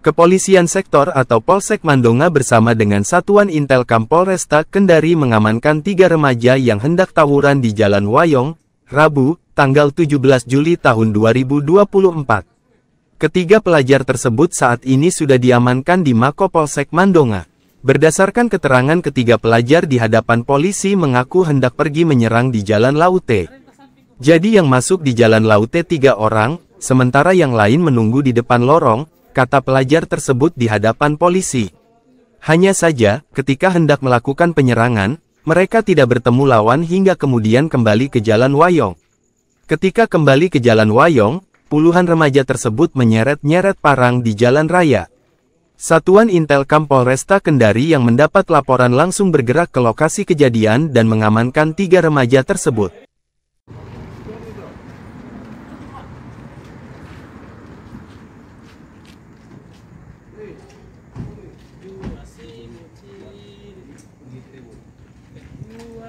Kepolisian Sektor atau Polsek Mandonga bersama dengan Satuan Intel Kampolresta Kendari mengamankan tiga remaja yang hendak tawuran di Jalan Wayong, Rabu, tanggal 17 Juli tahun 2024. Ketiga pelajar tersebut saat ini sudah diamankan di Mako Polsek Mandonga. Berdasarkan keterangan ketiga pelajar di hadapan polisi mengaku hendak pergi menyerang di Jalan Laute. Jadi yang masuk di Jalan Laute tiga orang, sementara yang lain menunggu di depan lorong, kata pelajar tersebut di hadapan polisi. Hanya saja, ketika hendak melakukan penyerangan, mereka tidak bertemu lawan hingga kemudian kembali ke Jalan Wayong. Ketika kembali ke Jalan Wayong, puluhan remaja tersebut menyeret-nyeret parang di jalan raya. Satuan Intel Kampolresta Kendari yang mendapat laporan langsung bergerak ke lokasi kejadian dan mengamankan tiga remaja tersebut.